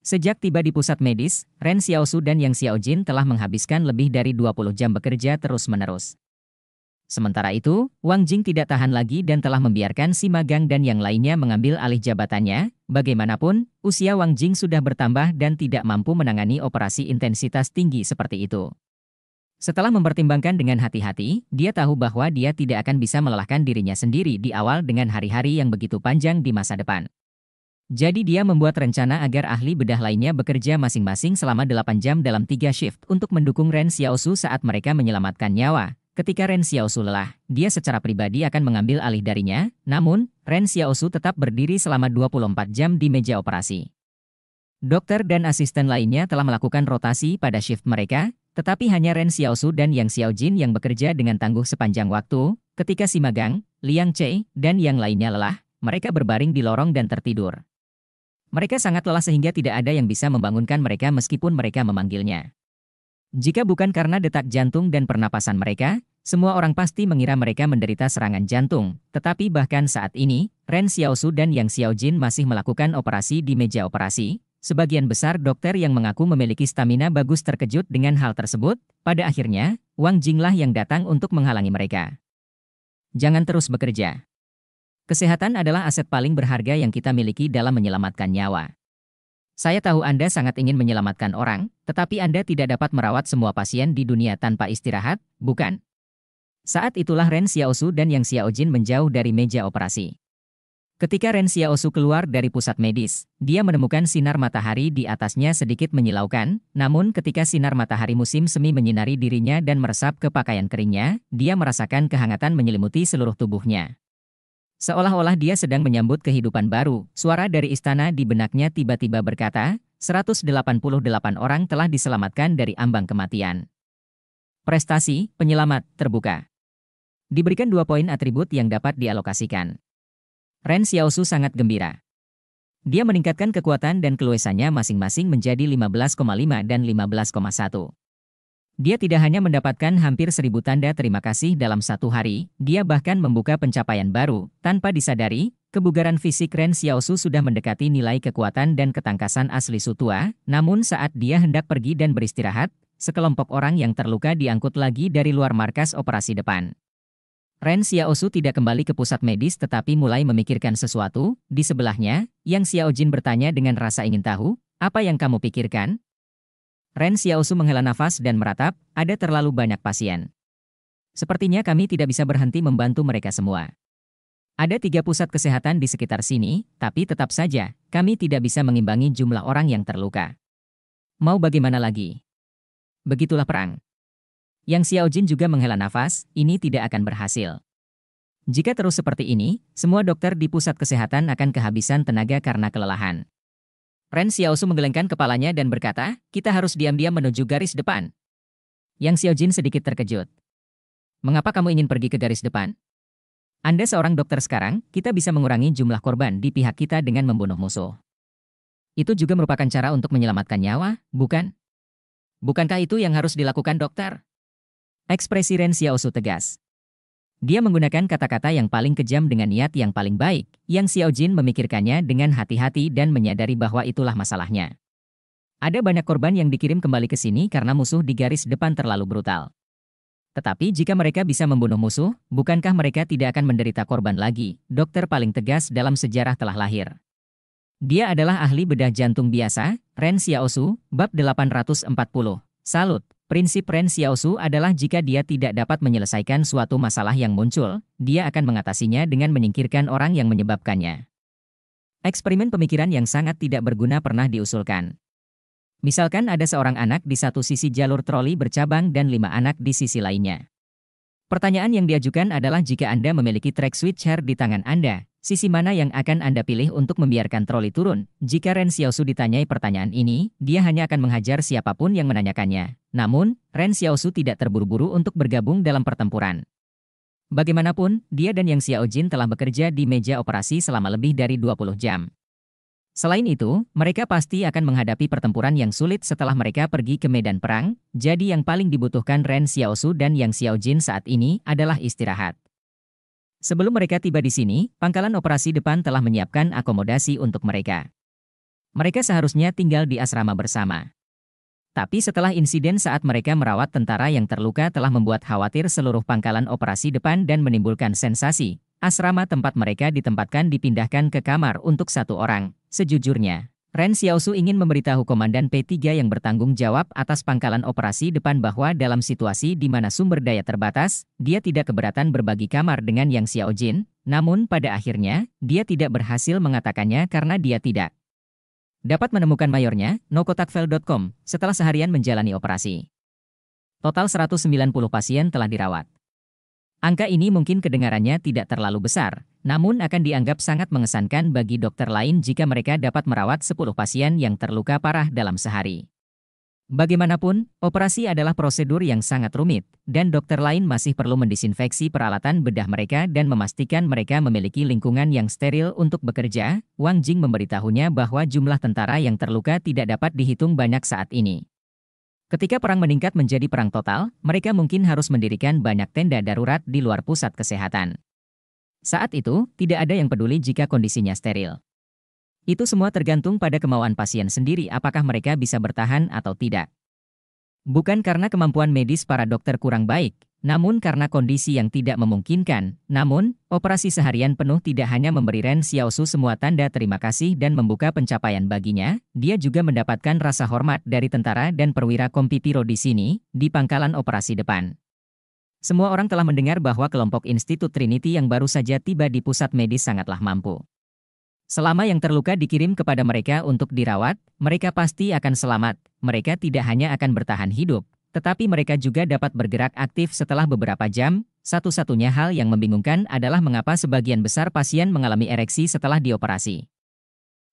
Sejak tiba di pusat medis, Ren Xiaosu dan Yang Xiaojin telah menghabiskan lebih dari 20 jam bekerja terus-menerus. Sementara itu, Wang Jing tidak tahan lagi dan telah membiarkan si magang dan yang lainnya mengambil alih jabatannya. Bagaimanapun, usia Wang Jing sudah bertambah dan tidak mampu menangani operasi intensitas tinggi seperti itu. Setelah mempertimbangkan dengan hati-hati, dia tahu bahwa dia tidak akan bisa melelahkan dirinya sendiri di awal dengan hari-hari yang begitu panjang di masa depan. Jadi dia membuat rencana agar ahli bedah lainnya bekerja masing-masing selama 8 jam dalam 3 shift untuk mendukung Ren Xiaosu saat mereka menyelamatkan nyawa. Ketika Ren Xiaosu lelah, dia secara pribadi akan mengambil alih darinya, namun, Ren Xiaosu tetap berdiri selama 24 jam di meja operasi. Dokter dan asisten lainnya telah melakukan rotasi pada shift mereka, tetapi hanya Ren Xiaosu dan Yang Xiaojin yang bekerja dengan tangguh sepanjang waktu, ketika si magang, Liang Che, dan yang lainnya lelah, mereka berbaring di lorong dan tertidur. Mereka sangat lelah sehingga tidak ada yang bisa membangunkan mereka meskipun mereka memanggilnya. Jika bukan karena detak jantung dan pernapasan mereka, semua orang pasti mengira mereka menderita serangan jantung. Tetapi bahkan saat ini, Ren Xiaosu dan Yang Xiaojin masih melakukan operasi di meja operasi, Sebagian besar dokter yang mengaku memiliki stamina bagus terkejut dengan hal tersebut, pada akhirnya, Wang Jinglah yang datang untuk menghalangi mereka. Jangan terus bekerja. Kesehatan adalah aset paling berharga yang kita miliki dalam menyelamatkan nyawa. Saya tahu Anda sangat ingin menyelamatkan orang, tetapi Anda tidak dapat merawat semua pasien di dunia tanpa istirahat, bukan? Saat itulah Ren Xiaosu dan Yang Xiaojin menjauh dari meja operasi. Ketika Ren Xiaosu keluar dari pusat medis, dia menemukan sinar matahari di atasnya sedikit menyilaukan, namun ketika sinar matahari musim semi menyinari dirinya dan meresap ke pakaian keringnya, dia merasakan kehangatan menyelimuti seluruh tubuhnya. Seolah-olah dia sedang menyambut kehidupan baru, suara dari istana di benaknya tiba-tiba berkata, 188 orang telah diselamatkan dari ambang kematian. Prestasi, penyelamat, terbuka. Diberikan dua poin atribut yang dapat dialokasikan. Ren Xiaosu sangat gembira. Dia meningkatkan kekuatan dan keluesannya masing-masing menjadi 15,5 dan 15,1. Dia tidak hanya mendapatkan hampir seribu tanda terima kasih dalam satu hari, dia bahkan membuka pencapaian baru. Tanpa disadari, kebugaran fisik Ren Xiaosu sudah mendekati nilai kekuatan dan ketangkasan asli Sutua, namun saat dia hendak pergi dan beristirahat, sekelompok orang yang terluka diangkut lagi dari luar markas operasi depan. Ren Xiaosu tidak kembali ke pusat medis tetapi mulai memikirkan sesuatu, di sebelahnya, Yang Xiaojin bertanya dengan rasa ingin tahu, apa yang kamu pikirkan? Ren Xiaosu menghela nafas dan meratap, ada terlalu banyak pasien. Sepertinya kami tidak bisa berhenti membantu mereka semua. Ada tiga pusat kesehatan di sekitar sini, tapi tetap saja, kami tidak bisa mengimbangi jumlah orang yang terluka. Mau bagaimana lagi? Begitulah perang. Yang Xiao Jin juga menghela nafas, ini tidak akan berhasil. Jika terus seperti ini, semua dokter di pusat kesehatan akan kehabisan tenaga karena kelelahan. Ren Xiao Su menggelengkan kepalanya dan berkata, kita harus diam-diam menuju garis depan. Yang Xiao Jin sedikit terkejut. Mengapa kamu ingin pergi ke garis depan? Anda seorang dokter sekarang, kita bisa mengurangi jumlah korban di pihak kita dengan membunuh musuh. Itu juga merupakan cara untuk menyelamatkan nyawa, bukan? Bukankah itu yang harus dilakukan dokter? Ekspresi Ren Xiaosu tegas. Dia menggunakan kata-kata yang paling kejam dengan niat yang paling baik, yang Xiao Jin memikirkannya dengan hati-hati dan menyadari bahwa itulah masalahnya. Ada banyak korban yang dikirim kembali ke sini karena musuh di garis depan terlalu brutal. Tetapi jika mereka bisa membunuh musuh, bukankah mereka tidak akan menderita korban lagi? Dokter paling tegas dalam sejarah telah lahir. Dia adalah ahli bedah jantung biasa, Ren Xiaosu, bab 840. Salut! Prinsip Ren Xiaosu adalah jika dia tidak dapat menyelesaikan suatu masalah yang muncul, dia akan mengatasinya dengan menyingkirkan orang yang menyebabkannya. Eksperimen pemikiran yang sangat tidak berguna pernah diusulkan. Misalkan ada seorang anak di satu sisi jalur troli bercabang dan lima anak di sisi lainnya. Pertanyaan yang diajukan adalah jika Anda memiliki track switcher di tangan Anda, sisi mana yang akan Anda pilih untuk membiarkan troli turun? Jika Ren Xiaosu ditanyai pertanyaan ini, dia hanya akan menghajar siapapun yang menanyakannya. Namun, Ren Xiaosu tidak terburu-buru untuk bergabung dalam pertempuran. Bagaimanapun, dia dan Yang Xiaojin telah bekerja di meja operasi selama lebih dari 20 jam. Selain itu, mereka pasti akan menghadapi pertempuran yang sulit setelah mereka pergi ke medan perang, jadi yang paling dibutuhkan Ren Xiaosu dan Yang Xiaojin saat ini adalah istirahat. Sebelum mereka tiba di sini, pangkalan operasi depan telah menyiapkan akomodasi untuk mereka. Mereka seharusnya tinggal di asrama bersama. Tapi setelah insiden saat mereka merawat tentara yang terluka telah membuat khawatir seluruh pangkalan operasi depan dan menimbulkan sensasi, Asrama tempat mereka ditempatkan dipindahkan ke kamar untuk satu orang. Sejujurnya, Ren Xiaosu ingin memberitahu Komandan P3 yang bertanggung jawab atas pangkalan operasi depan bahwa dalam situasi di mana sumber daya terbatas, dia tidak keberatan berbagi kamar dengan Yang Xiaojin, namun pada akhirnya, dia tidak berhasil mengatakannya karena dia tidak dapat menemukan mayornya, nokotakfel.com, setelah seharian menjalani operasi. Total 190 pasien telah dirawat. Angka ini mungkin kedengarannya tidak terlalu besar, namun akan dianggap sangat mengesankan bagi dokter lain jika mereka dapat merawat 10 pasien yang terluka parah dalam sehari. Bagaimanapun, operasi adalah prosedur yang sangat rumit, dan dokter lain masih perlu mendisinfeksi peralatan bedah mereka dan memastikan mereka memiliki lingkungan yang steril untuk bekerja. Wang Jing memberitahunya bahwa jumlah tentara yang terluka tidak dapat dihitung banyak saat ini. Ketika perang meningkat menjadi perang total, mereka mungkin harus mendirikan banyak tenda darurat di luar pusat kesehatan. Saat itu, tidak ada yang peduli jika kondisinya steril. Itu semua tergantung pada kemauan pasien sendiri apakah mereka bisa bertahan atau tidak. Bukan karena kemampuan medis para dokter kurang baik, namun karena kondisi yang tidak memungkinkan, namun, operasi seharian penuh tidak hanya memberi Ren Xiaosu semua tanda terima kasih dan membuka pencapaian baginya, dia juga mendapatkan rasa hormat dari tentara dan perwira kompitiro di sini, di pangkalan operasi depan. Semua orang telah mendengar bahwa kelompok Institut Trinity yang baru saja tiba di pusat medis sangatlah mampu. Selama yang terluka dikirim kepada mereka untuk dirawat, mereka pasti akan selamat. Mereka tidak hanya akan bertahan hidup, tetapi mereka juga dapat bergerak aktif setelah beberapa jam. Satu-satunya hal yang membingungkan adalah mengapa sebagian besar pasien mengalami ereksi setelah dioperasi.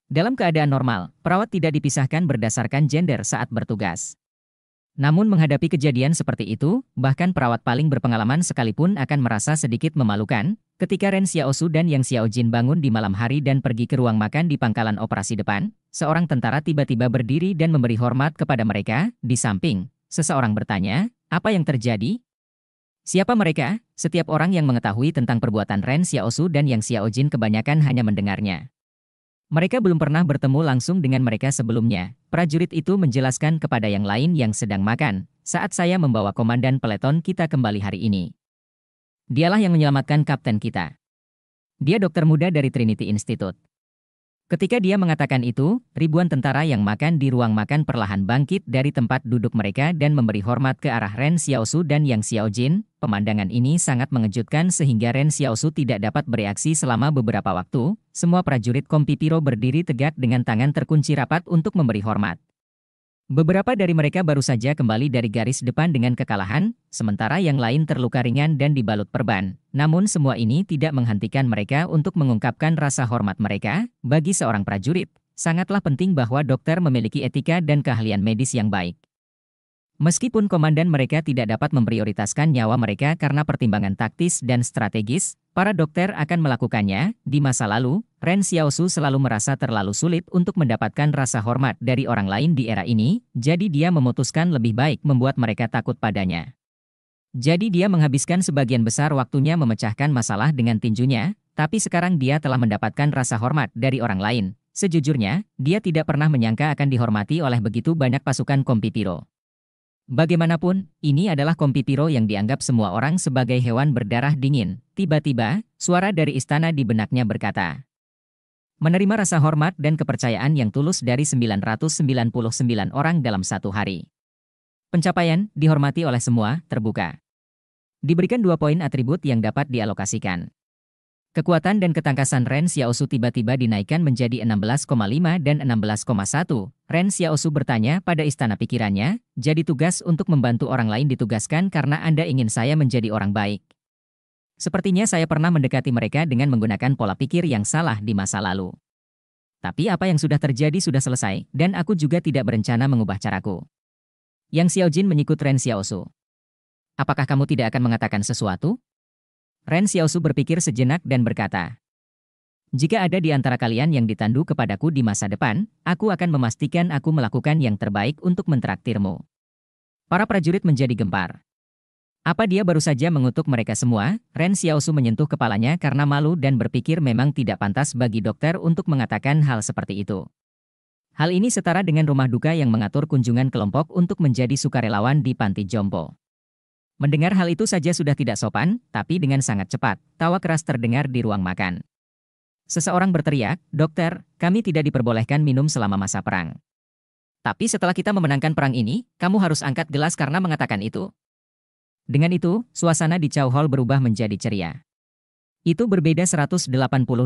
Dalam keadaan normal, perawat tidak dipisahkan berdasarkan gender saat bertugas. Namun menghadapi kejadian seperti itu, bahkan perawat paling berpengalaman sekalipun akan merasa sedikit memalukan, ketika Ren Xiaosu dan Yang Xiaojin bangun di malam hari dan pergi ke ruang makan di pangkalan operasi depan, seorang tentara tiba-tiba berdiri dan memberi hormat kepada mereka, di samping, Seseorang bertanya, apa yang terjadi? Siapa mereka? Setiap orang yang mengetahui tentang perbuatan Ren Xiaosu dan Yang Xiaojin kebanyakan hanya mendengarnya. Mereka belum pernah bertemu langsung dengan mereka sebelumnya. Prajurit itu menjelaskan kepada yang lain yang sedang makan, saat saya membawa komandan peleton kita kembali hari ini. Dialah yang menyelamatkan kapten kita. Dia dokter muda dari Trinity Institute. Ketika dia mengatakan itu, ribuan tentara yang makan di ruang makan perlahan bangkit dari tempat duduk mereka dan memberi hormat ke arah Ren Xiaosu dan Yang Xiaojin. Pemandangan ini sangat mengejutkan sehingga Ren Xiaosu tidak dapat bereaksi selama beberapa waktu. Semua prajurit Kompi Tiro berdiri tegak dengan tangan terkunci rapat untuk memberi hormat. Beberapa dari mereka baru saja kembali dari garis depan dengan kekalahan, sementara yang lain terluka ringan dan dibalut perban. Namun semua ini tidak menghentikan mereka untuk mengungkapkan rasa hormat mereka. Bagi seorang prajurit, sangatlah penting bahwa dokter memiliki etika dan keahlian medis yang baik. Meskipun komandan mereka tidak dapat memprioritaskan nyawa mereka karena pertimbangan taktis dan strategis, para dokter akan melakukannya. Di masa lalu, Ren Xiaosu selalu merasa terlalu sulit untuk mendapatkan rasa hormat dari orang lain di era ini, jadi dia memutuskan lebih baik membuat mereka takut padanya. Jadi dia menghabiskan sebagian besar waktunya memecahkan masalah dengan tinjunya, tapi sekarang dia telah mendapatkan rasa hormat dari orang lain. Sejujurnya, dia tidak pernah menyangka akan dihormati oleh begitu banyak pasukan Kompitiro. Bagaimanapun, ini adalah kompi piro yang dianggap semua orang sebagai hewan berdarah dingin. Tiba-tiba, suara dari istana di benaknya berkata. Menerima rasa hormat dan kepercayaan yang tulus dari 999 orang dalam satu hari. Pencapaian dihormati oleh semua, terbuka. Diberikan dua poin atribut yang dapat dialokasikan. Kekuatan dan ketangkasan Ren Xiaosu tiba-tiba dinaikkan menjadi 16,5 dan 16,1. Ren Xiaosu bertanya pada istana pikirannya, jadi tugas untuk membantu orang lain ditugaskan karena Anda ingin saya menjadi orang baik. Sepertinya saya pernah mendekati mereka dengan menggunakan pola pikir yang salah di masa lalu. Tapi apa yang sudah terjadi sudah selesai, dan aku juga tidak berencana mengubah caraku. Yang Xiaojin menyikut Ren Xiaosu. Apakah kamu tidak akan mengatakan sesuatu? Ren Xiaosu berpikir sejenak dan berkata, Jika ada di antara kalian yang ditandu kepadaku di masa depan, aku akan memastikan aku melakukan yang terbaik untuk mentraktirmu. Para prajurit menjadi gempar. Apa dia baru saja mengutuk mereka semua? Ren Xiaosu menyentuh kepalanya karena malu dan berpikir memang tidak pantas bagi dokter untuk mengatakan hal seperti itu. Hal ini setara dengan rumah duka yang mengatur kunjungan kelompok untuk menjadi sukarelawan di panti jompo. Mendengar hal itu saja sudah tidak sopan, tapi dengan sangat cepat, tawa keras terdengar di ruang makan. Seseorang berteriak, dokter, kami tidak diperbolehkan minum selama masa perang. Tapi setelah kita memenangkan perang ini, kamu harus angkat gelas karena mengatakan itu. Dengan itu, suasana di Chow Hall berubah menjadi ceria. Itu berbeda 180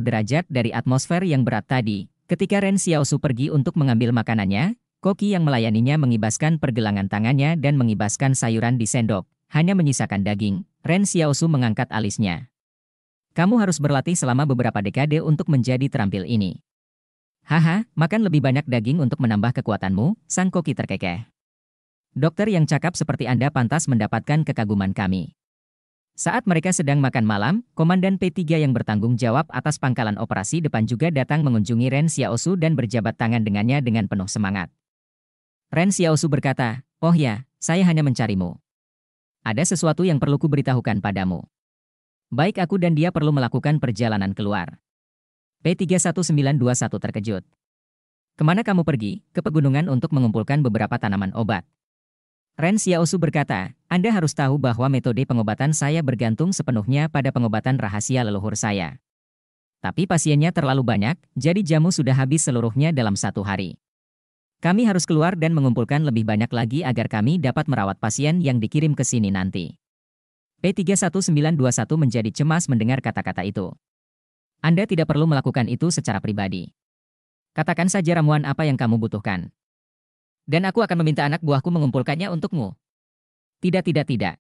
derajat dari atmosfer yang berat tadi, ketika Ren Xiaosu pergi untuk mengambil makanannya, Koki yang melayaninya mengibaskan pergelangan tangannya dan mengibaskan sayuran di sendok, hanya menyisakan daging, Ren Xiaosu mengangkat alisnya. Kamu harus berlatih selama beberapa dekade untuk menjadi terampil ini. Haha, makan lebih banyak daging untuk menambah kekuatanmu, sang koki terkekeh. Dokter yang cakap seperti Anda pantas mendapatkan kekaguman kami. Saat mereka sedang makan malam, Komandan P3 yang bertanggung jawab atas pangkalan operasi depan juga datang mengunjungi Ren Xiaosu dan berjabat tangan dengannya dengan penuh semangat. Ren Xiaosu berkata, Oh ya, saya hanya mencarimu. Ada sesuatu yang perlu kuberitahukan padamu. Baik aku dan dia perlu melakukan perjalanan keluar. p 31921 terkejut. Kemana kamu pergi? Ke pegunungan untuk mengumpulkan beberapa tanaman obat. Ren Xiaosu berkata, Anda harus tahu bahwa metode pengobatan saya bergantung sepenuhnya pada pengobatan rahasia leluhur saya. Tapi pasiennya terlalu banyak, jadi jamu sudah habis seluruhnya dalam satu hari. Kami harus keluar dan mengumpulkan lebih banyak lagi agar kami dapat merawat pasien yang dikirim ke sini nanti. P31921 menjadi cemas mendengar kata-kata itu. Anda tidak perlu melakukan itu secara pribadi. Katakan saja ramuan apa yang kamu butuhkan. Dan aku akan meminta anak buahku mengumpulkannya untukmu. Tidak, tidak, tidak.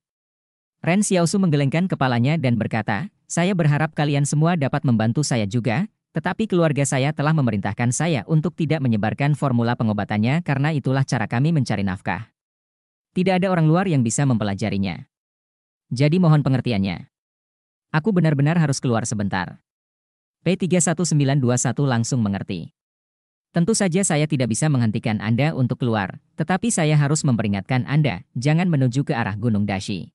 Ren Xiaosu menggelengkan kepalanya dan berkata, saya berharap kalian semua dapat membantu saya juga, tetapi keluarga saya telah memerintahkan saya untuk tidak menyebarkan formula pengobatannya karena itulah cara kami mencari nafkah. Tidak ada orang luar yang bisa mempelajarinya. Jadi mohon pengertiannya. Aku benar-benar harus keluar sebentar. p 31921 langsung mengerti. Tentu saja saya tidak bisa menghentikan Anda untuk keluar, tetapi saya harus memperingatkan Anda, jangan menuju ke arah Gunung Dashi.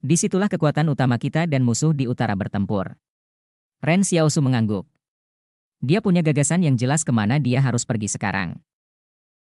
Disitulah kekuatan utama kita dan musuh di utara bertempur. Ren Xiaosu mengangguk. Dia punya gagasan yang jelas kemana dia harus pergi sekarang.